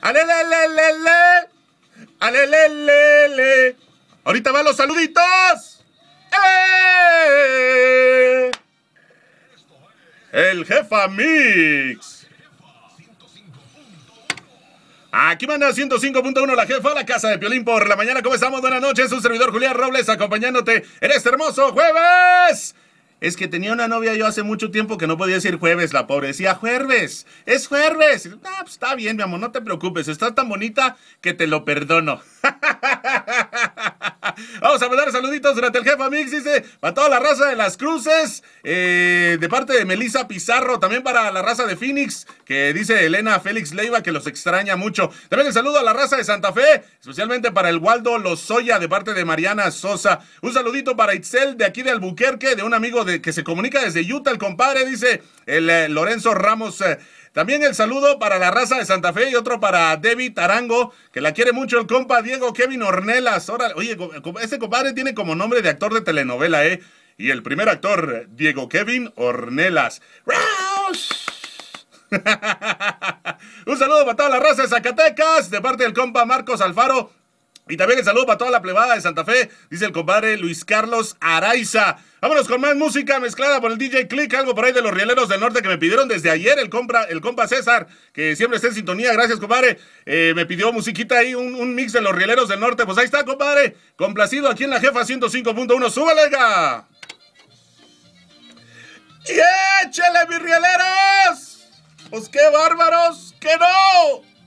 ¡Alelelelele! ¡Alelelele! ¡Ahorita van los saluditos! ¡Eh! El Jefa Mix. Aquí manda 105.1 la jefa, a la casa de Piolín por la mañana. ¿Cómo estamos? Buenas noches, un servidor Julián Robles acompañándote Eres este hermoso jueves. Es que tenía una novia yo hace mucho tiempo que no podía decir jueves, la pobre decía jueves, es jueves. Ah, pues está bien, mi amor, no te preocupes, Está tan bonita que te lo perdono. Vamos a mandar saluditos durante el Jefa Mix, dice, para toda la raza de las cruces, eh, de parte de Melissa Pizarro, también para la raza de Phoenix, que dice Elena Félix Leiva, que los extraña mucho. También el saludo a la raza de Santa Fe, especialmente para el Waldo Lozoya, de parte de Mariana Sosa. Un saludito para Itzel, de aquí de Albuquerque, de un amigo de, que se comunica desde Utah, el compadre, dice el eh, Lorenzo Ramos. Eh, también el saludo para la raza de Santa Fe y otro para Debbie Tarango, que la quiere mucho el compa Diego Kevin Ornelas. oye, ese compadre tiene como nombre de actor de telenovela, ¿eh? Y el primer actor, Diego Kevin Ornelas. Un saludo para toda la raza de Zacatecas, de parte del compa Marcos Alfaro, y también el saludo para toda la plebada de Santa Fe, dice el compadre Luis Carlos Araiza. Vámonos con más música mezclada por el DJ Click, algo por ahí de los rieleros del norte que me pidieron desde ayer el, compra, el compa César, que siempre esté en sintonía. Gracias, compadre. Eh, me pidió musiquita ahí, un, mix de los rieleros del norte. Pues ahí está, compadre. Complacido aquí en la jefa 105.1. ¡Súbale, ga! ¡Y mis rieleros! ¡Pues qué bárbaros! ¡Que no!